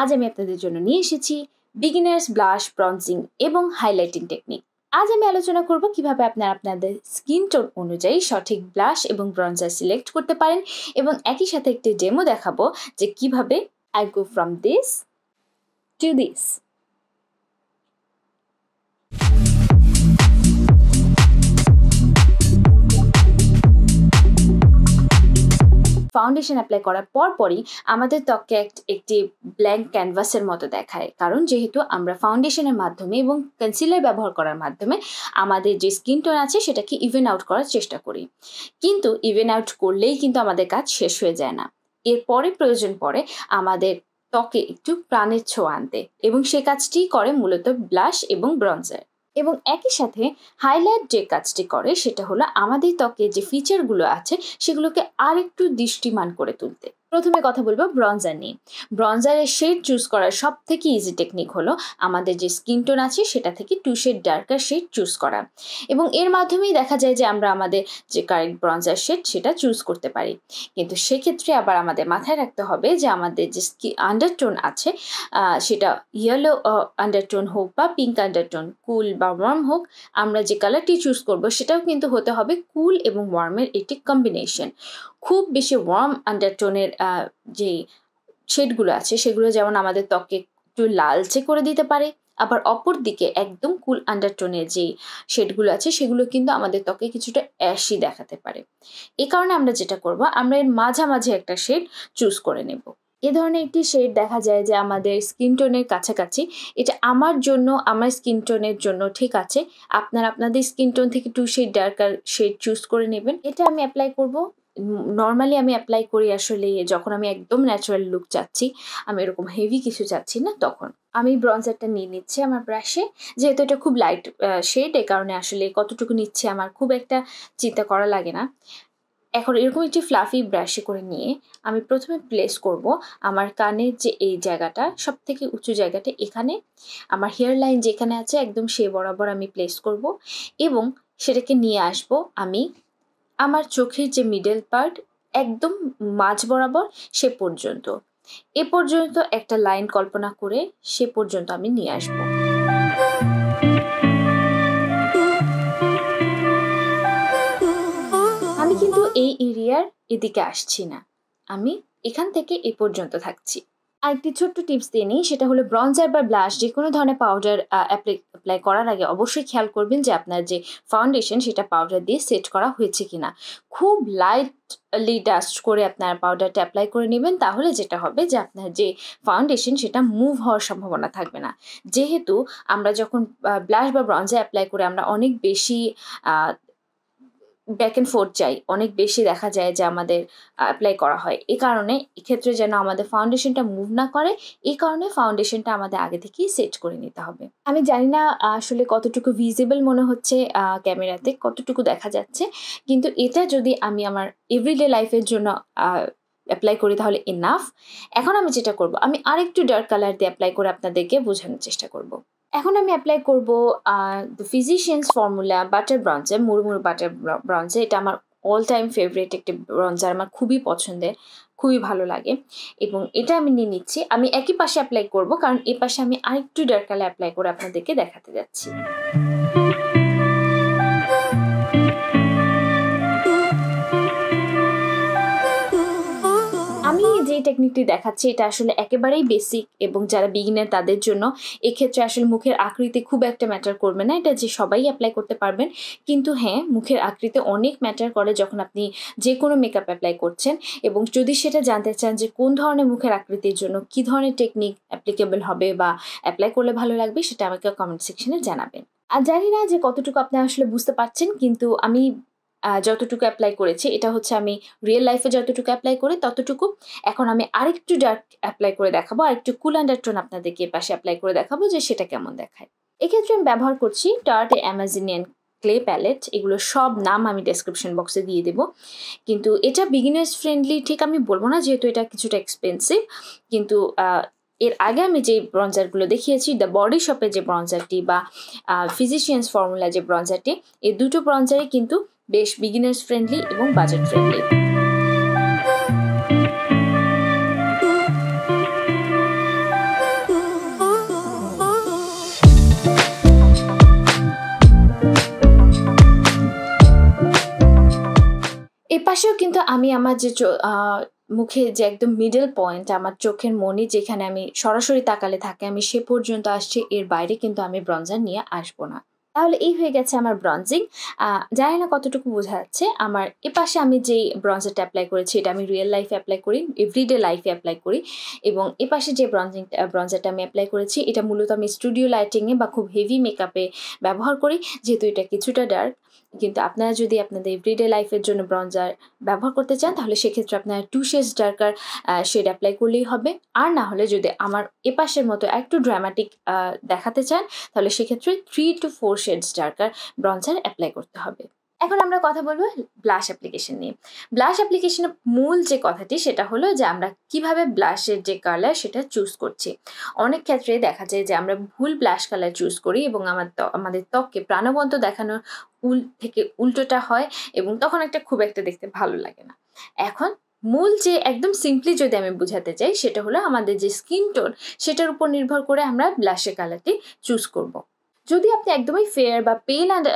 আজ আমি আপনাদের জন্য নিয়ে এসেছি বিগিনার্স ব্লাশ ব্রঞ্জিং এবং হাইলাইটিং টেকনিক আজ আমি আলোচনা করব কিভাবে আপনারা আপনাদের স্কিন টোন অনুযায়ী সঠিক ব্লাশ এবং ব্রঞ্জার সিলেক্ট করতে পারেন এবং একই সাথে একটি ডেমো দেখাবো যে কিভাবে I go from this to this foundation apply করার পর পরই আমাদের ত্বককে একটি ব্ল্যাঙ্ক ক্যানভাসের মতো দেখায় কারণ যেহেতু আমরা ফাউন্ডেশনের মাধ্যমে এবং কনসিলার ব্যবহার করার মাধ্যমে আমাদের যে স্কিন টোন আছে সেটাকে ইভেন আউট করার চেষ্টা করি কিন্তু ইভেন আউট করলেই কিন্তু আমাদের কাজ শেষ হয়ে যায় না এরপরে প্রয়োজন পড়ে আমাদের ত্বকে একটু প্রাণের ছোঁয়া আনতে এবং সে কাজটি করে মূলত ব্লাশ এবং ব্রঞ্জার এবং একই সাথে হাইলাইট যে কাজটি করে সেটা হলো আমাদের ত্বকে যে ফিচারগুলো আছে সেগুলোকে আর একটু দৃষ্টিমান করে তুলতে প্রথমে কথা বলবো ব্রঞ্জার নিয়ে ব্রঞ্জারের শেড চুজ করার সব থেকে ইজি টেকনিক হলো আমাদের যে স্কিন টোন আছে সেটা থেকে two shade darker shade choose করা এবং এর মাধ্যমেই দেখা যায় যে আমরা আমাদের যে কারেক্ট ব্রঞ্জার শেড সেটা চুজ করতে পারি কিন্তু সেক্ষেত্রে আবার আমাদের মাথায় রাখতে হবে যে আমাদের যে স্কি আন্ডারটোন আছে সেটা ইয়েলো আন্ডারটোন uh, হোক বা পিঙ্ক আন্ডারটোন কুল বা ওয়ার্ম হোক আমরা যে কালারটি চুজ করবো সেটাও কিন্তু হতে হবে কুল এবং ওয়ার্মের একটি কম্বিনেশন খুব বেশি ওয়ার্ম আন্ডারটোনের যে শেডগুলো আছে সেগুলো যেমন আমাদের ত্বককে একটু লালচে করে দিতে পারে আবার অপর দিকে একদম কুল আন্ডারটোনের যে শেডগুলো আছে সেগুলো কিন্তু আমাদের ত্বকে কিছুটা অ্যাশি দেখাতে পারে এ কারণে আমরা যেটা করব আমরা এর মাঝামাঝি একটা শেড চুজ করে নেব এ ধরনের একটি শেড দেখা যায় যে আমাদের স্কিন টোনের কাছাকাছি এটা আমার জন্য আমার স্কিন টোনের জন্য ঠিক আছে আপনার আপনাদের স্কিন টোন থেকে two shade darker shade choose করে নেবেন এটা আমি অ্যাপ্লাই করব নর্মালি আমি অ্যাপ্লাই করি আসলে যখন আমি একদম ন্যাচারাল লুক চাচ্ছি আমি এরকম হেভি কিছু চাচ্ছি না তখন আমি ব্রঞ্জারটা নিয়ে নিচ্ছি আমার ব্রাশে যেহেতু এটা খুব লাইট শেড এ কারণে আসলে কতটুকু নিচ্ছে আমার খুব একটা চিন্তা করা লাগে না এখন এরকম একটি ফ্লাফি ব্রাশে করে নিয়ে আমি প্রথমে প্লেস করব আমার কানের যে এই জায়গাটা সব থেকে উঁচু জায়গাটা এখানে আমার হেয়ার লাইন যেখানে আছে একদম সে বরাবর আমি প্লেস করব এবং সেটাকে নিয়ে আসব আমি আমার চোখের যে মিডল পার্ট একদম মাঝ বরাবর সে পর্যন্ত এ পর্যন্ত একটা লাইন কল্পনা করে সে পর্যন্ত আমি নিয়ে আসব আমি কিন্তু এই এরিয়ার এদিকে আসছি না আমি এখান থেকে এ পর্যন্ত থাকছি আরেকটি ছোট্ট টিপস দিয়ে নিই সেটা হলো ব্রঞ্জার বা ব্লাশ যে কোনো ধরনের পাউডার অ্যাপ্লাই করার আগে অবশ্যই খেয়াল করবেন যে আপনার যে ফাউন্ডেশন সেটা পাউডার দিয়ে সেট করা হয়েছে কিনা খুব লাইটলি ডাস্ট করে আপনার পাউডারটা অ্যাপ্লাই করে নেবেন তাহলে যেটা হবে যে আপনার যে ফাউন্ডেশন সেটা মুভ হওয়ার সম্ভাবনা থাকবে না যেহেতু আমরা যখন ব্লাশ বা ব্রঞ্জার অ্যাপ্লাই করে আমরা অনেক বেশি ব্যাক অ্যান্ড ফোর্থ যাই অনেক বেশি দেখা যায় যে আমাদের অ্যাপ্লাই করা হয় এ কারণে এক্ষেত্রে যেন আমাদের ফাউন্ডেশনটা মুভ না করে এই কারণে ফাউন্ডেশনটা আমাদের আগে থেকেই সেট করে নিতে হবে আমি জানি না আসলে কতটুকু ভিজিবল মনে হচ্ছে ক্যামেরাতে কতটুকু দেখা যাচ্ছে কিন্তু এটা যদি আমি আমার এভরিডে লাইফের জন্য অ্যাপ্লাই করি তাহলে এনাফ এখন আমি যেটা করব আমি আরেকটু ডার্ক কালার দিয়ে অ্যাপ্লাই করে আপনাদেরকে বোঝানোর চেষ্টা করব এখন আমি অ্যাপ্লাই করব the physicians formula butter bronze মুড়মুড় বাটার ব্রঞ্জে এটা আমার অল টাইম ফেভারিট একটি ব্রঞ্জার আমার খুবই পছন্দের খুবই ভালো লাগে এবং এটা আমি নিয়ে নিচ্ছি আমি একই পাশে অ্যাপ্লাই করব কারণ এ পাশে আমি আরেকটু ডার্কালে অ্যাপ্লাই করে আপনাদেরকে দেখাতে যাচ্ছি টেকনিকটি দেখাচ্ছি এটা আসলে একেবারেই বেসিক এবং যারা বিগিনার তাদের জন্য এক্ষেত্রে আসলে মুখের আকৃতি খুব একটা ম্যাটার করবে না এটা যে সবাই অ্যাপ্লাই করতে পারবেন কিন্তু হ্যাঁ মুখের আকৃতি অনেক ম্যাটার করে যখন আপনি যে কোনো মেকআপ অ্যাপ্লাই করছেন এবং যদি সেটা জানতে চান যে কোন ধরনের মুখের আকৃতির জন্য কি ধরনের টেকনিক অ্যাপ্লিকেবল হবে বা অ্যাপ্লাই করলে ভালো লাগবে সেটা আমাকে কমেন্ট সেকশনে জানাবেন আর জানি না যে কতটুকু আপনি আসলে বুঝতে পারছেন কিন্তু আমি যতটুকু অ্যাপ্লাই করেছি এটা হচ্ছে আমি রিয়েল লাইফে যতটুকু অ্যাপ্লাই করি ততটুকু এখন আমি আরেকটু ডার্ক অ্যাপ্লাই করে দেখাবো আরেকটু কুল অ্যান্ড টোন আপনাদেরকে পাশে অ্যাপ্লাই করে দেখাবো যে সেটা কেমন দেখায় এক্ষেত্রে আমি ব্যবহার করছি টার্ট অ্যামাজিনিয়ান ক্লে প্যালেট এগুলো সব নাম আমি ডেসক্রিপশন বক্সে দিয়ে দেব কিন্তু এটা বিগিনার্স ফ্রেন্ডলি ঠিক আমি বলবো না যেহেতু এটা কিছুটা এক্সপেন্সিভ কিন্তু এর আগে আমি যে ব্রঞ্জারগুলো দেখিয়েছি দ্য বডি শপের যে ব্রঞ্জারটি বা ফিজিশিয়ান্স ফর্মুলা যে ব্রঞ্জারটি এই দুটো ব্রঞ্জারই কিন্তু বেশ বিগিনার্স ফ্রেন্ডলি এবং বাজেট ফ্রেন্ডলি পাশেও কিন্তু আমি আমার যে মুখে যে একদম মিডল পয়েন্ট আমার চোখের মনে যেখানে আমি সরাসরি তাকালে থাকে আমি সে পর্যন্ত আসছি এর বাইরে কিন্তু আমি ব্রঞ্জার নিয়ে আসবো না তাহলে এই হয়ে গেছে আমার ব্রঞ্জিং জানি না কতটুকু বোঝা যাচ্ছে আমার এপাশে আমি যেই ব্রঞ্জারটা অ্যাপ্লাই করেছি এটা আমি রিয়েল লাইফে অ্যাপ্লাই করি এভরিডে লাইফে অ্যাপ্লাই করি এবং এপাশে যে ব্রঞ্জিং ব্রঞ্জারটা আমি অ্যাপ্লাই করেছি এটা মূলত আমি স্টুডিও লাইটিংয়ে বা খুব হেভি মেকআপে ব্যবহার করি যেহেতু এটা কিছুটা ডার্ক কিন্তু আপনারা যদি আপনাদের এভরিডে লাইফের জন্য ব্রঞ্জার ব্যবহার করতে চান তাহলে সেক্ষেত্রে আপনারা two shades darker shade apply করলেই হবে আর না হলে যদি আমার এপাশের মতো একটু ড্রামাটিক দেখাতে চান তাহলে সেক্ষেত্রে three to four shades darker bronzer apply করতে হবে এখন আমরা কথা বলবো ব্লাশ অ্যাপ্লিকেশন নিয়ে ব্লাশ অ্যাপ্লিকেশনের মূল যে কথাটি সেটা হলো যে আমরা কিভাবে ব্লাশের যে কালার সেটা চুজ করছি অনেক ক্ষেত্রে দেখা যায় যে আমরা ভুল ব্লাশ কালার চুজ করি এবং আমার আমাদের ত্বককে প্রাণবন্ত দেখানোর উল থেকে উল্টোটা হয় এবং তখন একটা খুব একটা দেখতে ভালো লাগে না এখন মূল যে একদম সিম্পলি যদি আমি বুঝাতে চাই সেটা হলো আমাদের যে স্কিন টোন সেটার উপর নির্ভর করে আমরা ব্লাশের কালারটি চুজ করবো যদি আপনি একদমই ফেয়ার বা পেল অ্যান্ড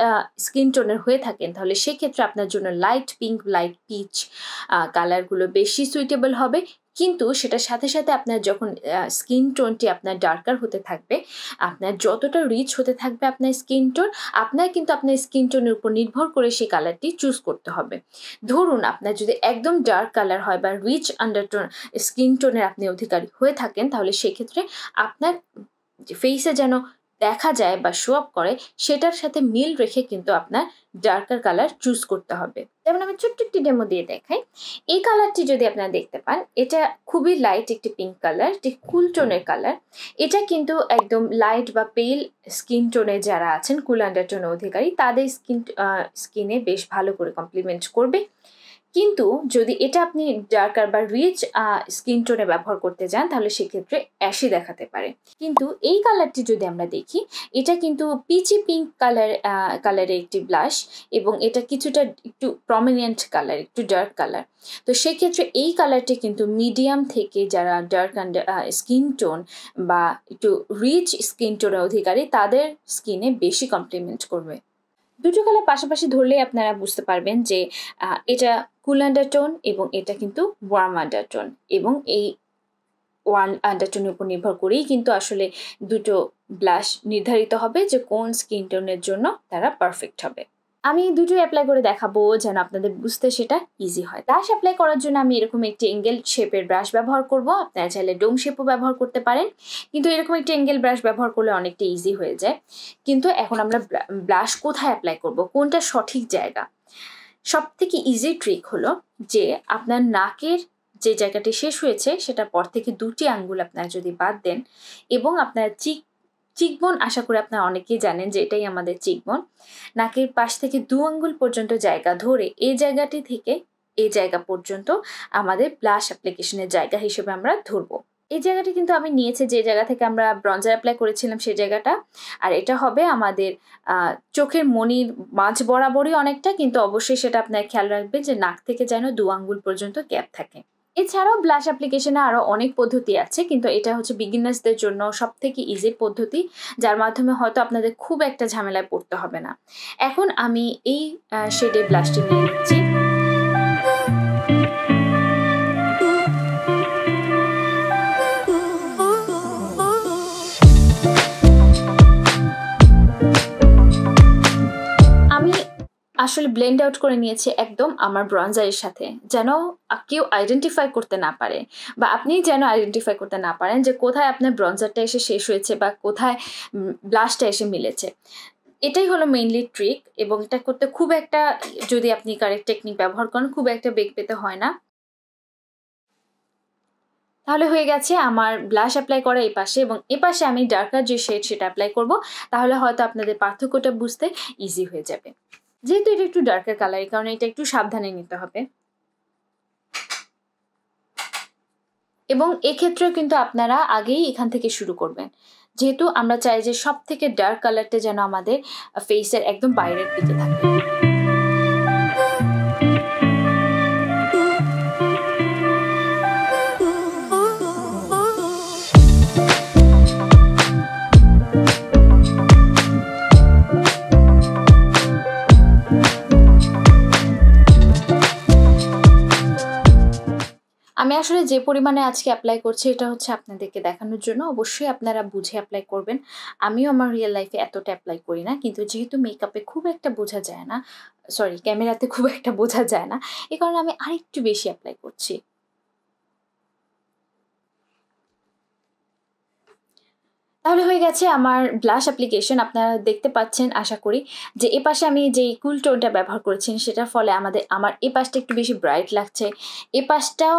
স্কিন টোনের হয়ে থাকেন তাহলে সেক্ষেত্রে আপনার জন্য লাইট পিঙ্ক লাইট পিচ কালারগুলো বেশি সুইটেবল হবে কিন্তু সেটার সাথে সাথে আপনার যখন স্কিন টোনটি আপনার ডার্কার হতে থাকবে আপনার যতটা রিচ হতে থাকবে আপনার স্কিন টোন আপনার কিন্তু আপনার স্কিন টোনের উপর নির্ভর করে সেই কালারটি চুজ করতে হবে ধরুন আপনার যদি একদম ডার্ক কালার হয় বা রিচ আন্ডারটোন স্কিন টোনের আপনি অধিকারী হয়ে থাকেন তাহলে সেক্ষেত্রে আপনার ফেসে যেন দেখা যায় বা শো আপ করে সেটার সাথে মিল রেখে কিন্তু আপনার ডার্কার কালার চুজ করতে হবে যেমন আমি ছোট্ট একটি ডেমো দিয়ে দেখাই এই কালারটি যদি আপনারা দেখতে পান এটা খুবই লাইট একটি পিঙ্ক কালার একটি কুল টোনের কালার এটা কিন্তু একদম লাইট বা পেল স্কিন টোনে যারা আছেন কুল আন্ডার টোনের অধিকারী তাদের স্কিন স্কিনে বেশ ভালো করে কমপ্লিমেন্ট করবে কিন্তু যদি এটা আপনি ডার্কার বা রিচ স্কিন টোনে ব্যবহার করতে যান তাহলে সেক্ষেত্রে অ্যাশি দেখাতে পারে কিন্তু এই কালারটি যদি আমরা দেখি এটা কিন্তু পিচি পিঙ্ক কালার কালারের একটি ব্লাশ এবং এটা কিছুটা একটু প্রমিনেন্ট কালার একটু ডার্ক কালার তো সেক্ষেত্রে এই কালারটি কিন্তু মিডিয়াম থেকে যারা ডার্ক অ্যান্ড স্কিন টোন বা একটু রিচ স্কিন টোনের অধিকারী তাদের স্কিনে বেশি কমপ্লিমেন্ট করবে দুটো কালার পাশাপাশি ধরলে আপনারা বুঝতে পারবেন যে এটা কুল আন্ডারটোন এবং এটা কিন্তু ওয়ার্ম আন্ডারটোন এবং এই ওয়ার্ম আন্ডারটোনের উপর নির্ভর করেই কিন্তু আসলে দুটো ব্লাশ নির্ধারিত হবে যে কোন স্কিন টোনের জন্য তারা পারফেক্ট হবে আমি দুটোই অ্যাপ্লাই করে দেখাবো যেন আপনাদের বুঝতে সেটা ইজি হয় ব্রাশ অ্যাপ্লাই করার জন্য আমি এরকম একটি এঙ্গেল শেপের ব্রাশ ব্যবহার করব আপনারা চাইলে ডোম শেপও ব্যবহার করতে পারেন কিন্তু এরকম একটি এঙ্গেল ব্রাশ ব্যবহার করলে অনেকটা ইজি হয়ে যায় কিন্তু এখন আমরা ব্রাশ কোথায় অ্যাপ্লাই করব কোনটা সঠিক জায়গা সব থেকে ইজি ট্রিক হলো যে আপনার নাকের যে জায়গাটি শেষ হয়েছে সেটার পর থেকে দুটি আঙ্গুল আপনারা যদি বাদ দেন এবং আপনার চিক চিকবন আশা করি আপনারা অনেকেই জানেন যে এটাই আমাদের চিকবন নাকের পাশ থেকে দু আঙ্গুল পর্যন্ত জায়গা ধরে এই জায়গাটি থেকে এই জায়গা পর্যন্ত আমাদের ব্লাশ অ্যাপ্লিকেশনের জায়গা হিসেবে আমরা ধরবো এই জায়গাটি কিন্তু আমি নিয়েছি যে জায়গা থেকে আমরা ব্রঞ্জার অ্যাপ্লাই করেছিলাম সেই জায়গাটা আর এটা হবে আমাদের চোখের মনির মাঝ বরাবরই অনেকটা কিন্তু অবশ্যই সেটা আপনার খেয়াল রাখবেন যে নাক থেকে যেন দু আঙ্গুল পর্যন্ত গ্যাপ থাকে এছাড়াও ব্লাশ অ্যাপ্লিকেশনে আরও অনেক পদ্ধতি আছে কিন্তু এটা হচ্ছে বিগিনার্সদের জন্য সব থেকে ইজি পদ্ধতি যার মাধ্যমে হয়তো আপনাদের খুব একটা ঝামেলায় পড়তে হবে না এখন আমি এই শেডের ব্লাশটি নিয়ে নিচ্ছি আসলে ব্লেন্ড আউট করে নিয়েছে একদম আমার ব্রঞ্জারের সাথে যেন কেউ আইডেন্টিফাই করতে না পারে বা আপনি যেন আইডেন্টিফাই করতে না পারেন যে কোথায় আপনার ব্রঞ্জারটা এসে শেষ হয়েছে বা কোথায় ব্লাশটা এসে মিলেছে এটাই হলো মেইনলি ট্রিক এবং এটা করতে খুব একটা যদি আপনি কারেক্ট টেকনিক ব্যবহার করেন খুব একটা বেগ পেতে হয় না তাহলে হয়ে গেছে আমার ব্লাশ অ্যাপ্লাই করা এই পাশে এবং এ পাশে আমি ডার্কার যে শেড সেটা অ্যাপ্লাই করব তাহলে হয়তো আপনাদের পার্থক্যটা বুঝতে ইজি হয়ে যাবে যেহেতু এটা একটু ডার্কের কালার এই কারণে এটা একটু সাবধানে নিতে হবে এবং এক্ষেত্রেও কিন্তু আপনারা আগেই এখান থেকে শুরু করবেন যেহেতু আমরা চাই যে সব থেকে ডার্ক কালারটা যেন আমাদের ফেসের একদম বাইরের দিকে থাকে আসলে যে পরিমাণে আজকে অ্যাপ্লাই করছি এটা হচ্ছে আপনাদেরকে দেখানোর জন্য অবশ্যই আপনারা বুঝে অ্যাপ্লাই করবেন আমিও আমার রিয়েল লাইফে এতটা অ্যাপ্লাই করি না কিন্তু যেহেতু মেকআপে খুব একটা বোঝা যায় না সরি ক্যামেরাতে খুব একটা বোঝা যায় না এ কারণে আমি আরেকটু বেশি অ্যাপ্লাই করছি তাহলে হয়ে গেছে আমার ব্লাশ অ্যাপ্লিকেশন আপনারা দেখতে পাচ্ছেন আশা করি যে এ পাশে আমি যে কুল টোনটা ব্যবহার করেছি সেটার ফলে আমাদের আমার এ পাশটা একটু বেশি ব্রাইট লাগছে এ পাশটাও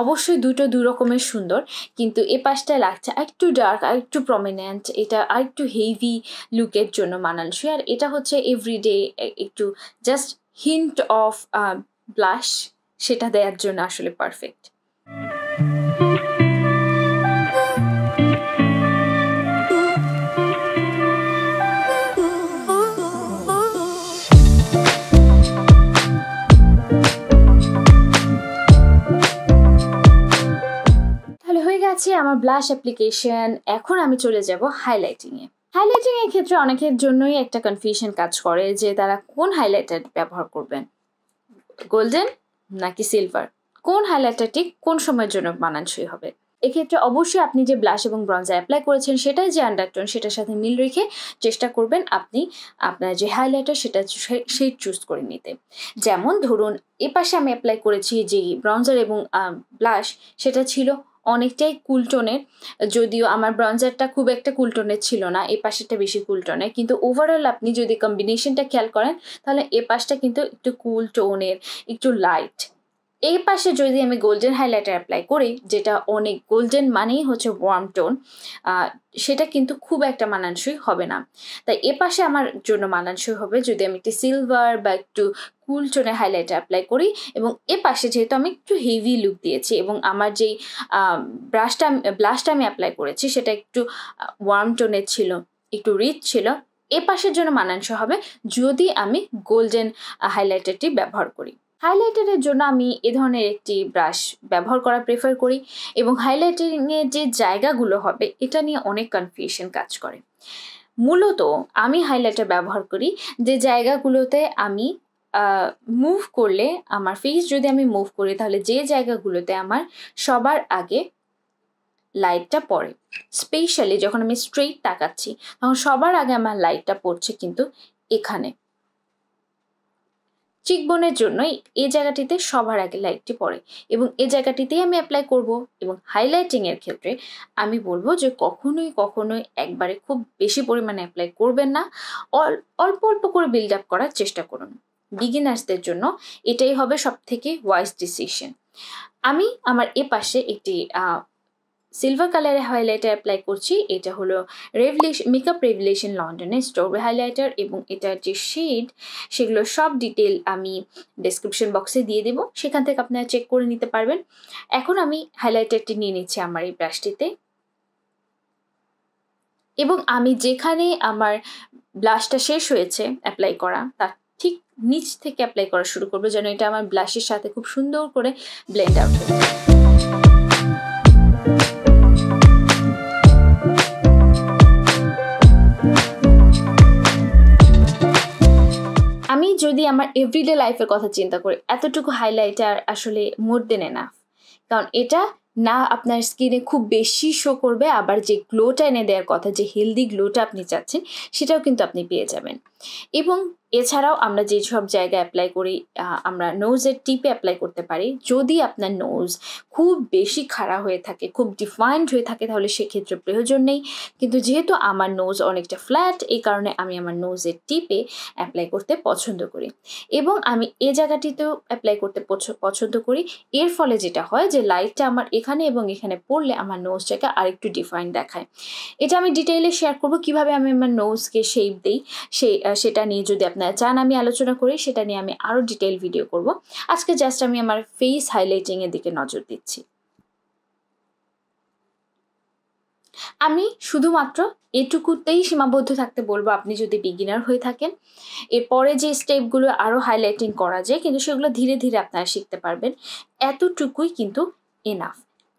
অবশ্যই দুটো দু রকমের সুন্দর কিন্তু এ পাশটা লাগছে একটু ডার্ক আর একটু প্রমিনেন্ট এটা আর একটু হেভি লুকের জন্য মানানসই আর এটা হচ্ছে এভরিডে একটু জাস্ট হিন্ট অফ ব্লাশ সেটা দেওয়ার জন্য আসলে পারফেক্ট আমার ব্লাশ অ্যাপ্লিকেশন এখন আমি চলে যাব হাইলাইটিংয়ে হাইলাইটিং এর ক্ষেত্রে অনেকের জন্যই একটা কনফিউশন কাজ করে যে তারা কোন হাইলাইটার ব্যবহার করবেন গোল্ডেন নাকি সিলভার কোন হাইলাইটারটি কোন সময়ের জন্য মানানসই হবে এক্ষেত্রে অবশ্যই আপনি যে ব্লাশ এবং ব্রঞ্জ অ্যাপ্লাই করেছেন সেটাই যে আন্ডারটোন সেটার সাথে মিল রেখে চেষ্টা করবেন আপনি আপনার যে হাইলাইটার সেটা সেই চুজ করে নিতে যেমন ধরুন এ পাশে আমি অ্যাপ্লাই করেছি যে ব্রঞ্জার এবং ব্লাশ সেটা ছিল অনেকটাই কুলটনের যদিও আমার ব্রঞ্জারটা খুব একটা কুলটনের ছিল না এ পাশেরটা বেশি কুলটনের কিন্তু ওভারঅল আপনি যদি কম্বিনেশনটা খেয়াল করেন তাহলে এ পাশটা কিন্তু একটু কুল টোনের একটু লাইট এই পাশে যদি আমি গোল্ডেন হাইলাইটার অ্যাপ্লাই করি যেটা অনেক গোল্ডেন মানেই হচ্ছে ওয়ার্ম টোন সেটা কিন্তু খুব একটা মানানসই হবে না তাই এ পাশে আমার জন্য মানানসই হবে যদি আমি একটি সিলভার বা একটু কুল টোনে হাইলাইটার অ্যাপ্লাই করি এবং এ পাশে যেহেতু আমি একটু হেভি লুক দিয়েছি এবং আমার যেই ব্রাশটা ব্লাশটা আমি অ্যাপ্লাই করেছি সেটা একটু ওয়ার্ম টোনের ছিল একটু রিচ ছিল এ পাশের জন্য মানানসই হবে যদি আমি গোল্ডেন হাইলাইটারটি ব্যবহার করি হাইলাইটারের জন্য আমি এ ধরনের একটি ব্রাশ ব্যবহার করা প্রেফার করি এবং হাইলাইটিংয়ের যে জায়গাগুলো হবে এটা নিয়ে অনেক কনফিউশন কাজ করে মূলত আমি হাইলাইটার ব্যবহার করি যে জায়গাগুলোতে আমি মুভ করলে আমার ফেস যদি আমি মুভ করি তাহলে যে জায়গাগুলোতে আমার সবার আগে লাইটটা পড়ে স্পেশালি যখন আমি স্ট্রেট তাকাচ্ছি তখন সবার আগে আমার লাইটটা পড়ছে কিন্তু এখানে চিকবোনের জন্যই এই জায়গাটিতে সবার আগে লাইটটি পড়ে এবং এই জায়গাটিতেই আমি অ্যাপ্লাই করব এবং হাইলাইটিংয়ের ক্ষেত্রে আমি বলবো যে কখনোই কখনোই একবারে খুব বেশি পরিমাণে অ্যাপ্লাই করবেন না অল্প অল্প করে বিল্ড আপ করার চেষ্টা করুন বিগিনার্সদের জন্য এটাই হবে সব থেকে ওয়াইজ ডিসিশন আমি আমার এ পাশে একটি সিলভার কালারে হাইলাইটার অ্যাপ্লাই করছি এটা হলো রেভলিশ মেকআপ রেভলিউশন লন্ডনের স্টোরি হাইলাইটার এবং এটার যে শেড সেগুলো সব ডিটেল আমি ডেসক্রিপশন বক্সে দিয়ে দেবো সেখান থেকে আপনারা চেক করে নিতে পারবেন এখন আমি হাইলাইটারটি নিয়ে নিচ্ছি আমার এই ব্রাশটিতে এবং আমি যেখানে আমার ব্লাশটা শেষ হয়েছে অ্যাপ্লাই করা তার ঠিক নিচ থেকে অ্যাপ্লাই করা শুরু করবো যেন এটা আমার ব্লাশের সাথে খুব সুন্দর করে ব্লেন্ড আউট হয়ে আমার এভরিডে লাইফের কথা চিন্তা করি এতটুকু হাইলাইটার আসলে মোর দেন এনাফ কারণ এটা না আপনার স্কিনে খুব বেশি শো করবে আবার যে গ্লোটা এনে দেওয়ার কথা যে হেলদি গ্লোটা আপনি চাচ্ছেন সেটাও কিন্তু আপনি পেয়ে যাবেন এবং এছাড়াও আমরা যেসব জায়গায় অ্যাপ্লাই করি আমরা নোজের টিপে অ্যাপ্লাই করতে পারি যদি আপনার নোজ খুব বেশি খাড়া হয়ে থাকে খুব ডিফাইন্ড হয়ে থাকে তাহলে সেক্ষেত্রে প্রয়োজন নেই কিন্তু যেহেতু আমার নোজ অনেকটা ফ্ল্যাট এই কারণে আমি আমার নোজের টিপে অ্যাপ্লাই করতে পছন্দ করি এবং আমি এ জায়গাটিতেও অ্যাপ্লাই করতে পছন্দ করি এর ফলে যেটা হয় যে লাইটটা আমার এখানে এবং এখানে পড়লে আমার নোজটাকে আরেকটু ডিফাইন দেখায় এটা আমি ডিটেইলে শেয়ার করব কিভাবে আমি আমার নোজকে শেপ দিই সেই সেটা নিয়ে যদি আপনারা চান আমি আলোচনা করি সেটা নিয়ে আমি আরও ডিটেল ভিডিও করব আজকে জাস্ট আমি আমার ফেস হাইলাইটিংয়ের দিকে নজর দিচ্ছি আমি শুধুমাত্র এটুকুতেই সীমাবদ্ধ থাকতে বলবো আপনি যদি বিগিনার হয়ে থাকেন এরপরে যে স্টেপগুলো আরও হাইলাইটিং করা যায় কিন্তু সেগুলো ধীরে ধীরে আপনারা শিখতে পারবেন এতটুকুই কিন্তু এনাফ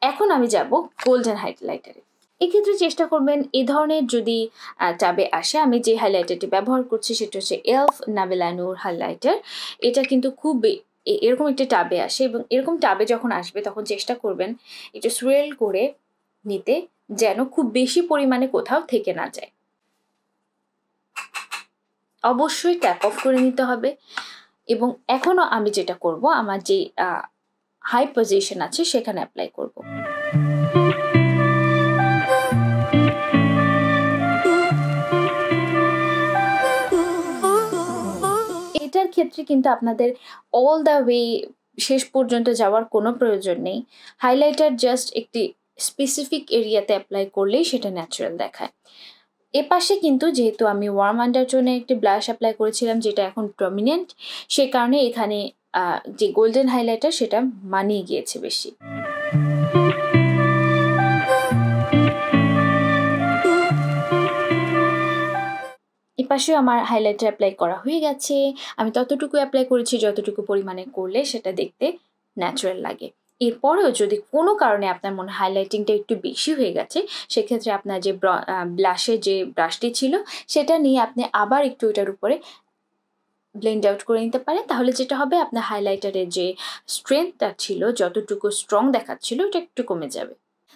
এখন আমি যাব গোল্ডেন হাইলাইটারে এক্ষেত্রে চেষ্টা করবেন এ ধরনের যদি ট্যাবে আসে আমি যে হাইলাইটারটি ব্যবহার করছি সেটা হচ্ছে এলফ নাবেলানোর হাইলাইটার এটা কিন্তু খুব এরকম একটা ট্যাবে আসে এবং এরকম ট্যাবে যখন আসবে তখন চেষ্টা করবেন একটু সুরেল করে নিতে যেন খুব বেশি পরিমাণে কোথাও থেকে না যায় অবশ্যই ট্যাপ অফ করে নিতে হবে এবং এখনও আমি যেটা করব আমার যে হাই পজিশন আছে সেখানে অ্যাপ্লাই করবো ক্ষেত্রে কিন্তু আপনাদের অল দ্য ওয়ে শেষ পর্যন্ত যাওয়ার কোনো প্রয়োজন নেই হাইলাইটার জাস্ট একটি স্পেসিফিক এরিয়াতে অ্যাপ্লাই করলেই সেটা ন্যাচারাল দেখায় এপাশে কিন্তু যেহেতু আমি ওয়ার্ম আন্ডার জন্য একটি ব্লাশ অ্যাপ্লাই করেছিলাম যেটা এখন ডমিনেন্ট সে কারণে এখানে যে গোল্ডেন হাইলাইটার সেটা মানিয়ে গিয়েছে বেশি পাশেও আমার হাইলাইটার অ্যাপ্লাই করা হয়ে গেছে আমি ততটুকু অ্যাপ্লাই করেছি যতটুকু পরিমাণে করলে সেটা দেখতে ন্যাচারাল লাগে এরপরেও যদি কোনো কারণে আপনার মনে হাইলাইটিংটা একটু বেশি হয়ে গেছে সেক্ষেত্রে আপনার যে ব্লাশের যে ব্রাশটি ছিল সেটা নিয়ে আপনি আবার একটু ওইটার উপরে ব্লেন্ড আউট করে নিতে পারেন তাহলে যেটা হবে আপনার হাইলাইটারের যে স্ট্রেংথটা ছিল যতটুকু স্ট্রং দেখাচ্ছিল ওটা একটু কমে যাবে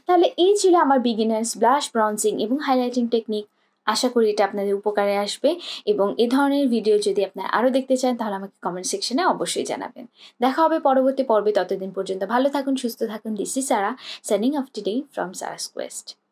তাহলে এই ছিল আমার বিগিনার্স ব্লাশ ব্রাউন্সিং এবং হাইলাইটিং টেকনিক আশা করি এটা আপনাদের উপকারে আসবে এবং এ ধরনের ভিডিও যদি আপনারা আরও দেখতে চান তাহলে আমাকে কমেন্ট সেকশনে অবশ্যই জানাবেন দেখা হবে পরবর্তী পর্বে ততদিন পর্যন্ত ভালো থাকুন সুস্থ থাকুন this Sara sending off today from Sara's Quest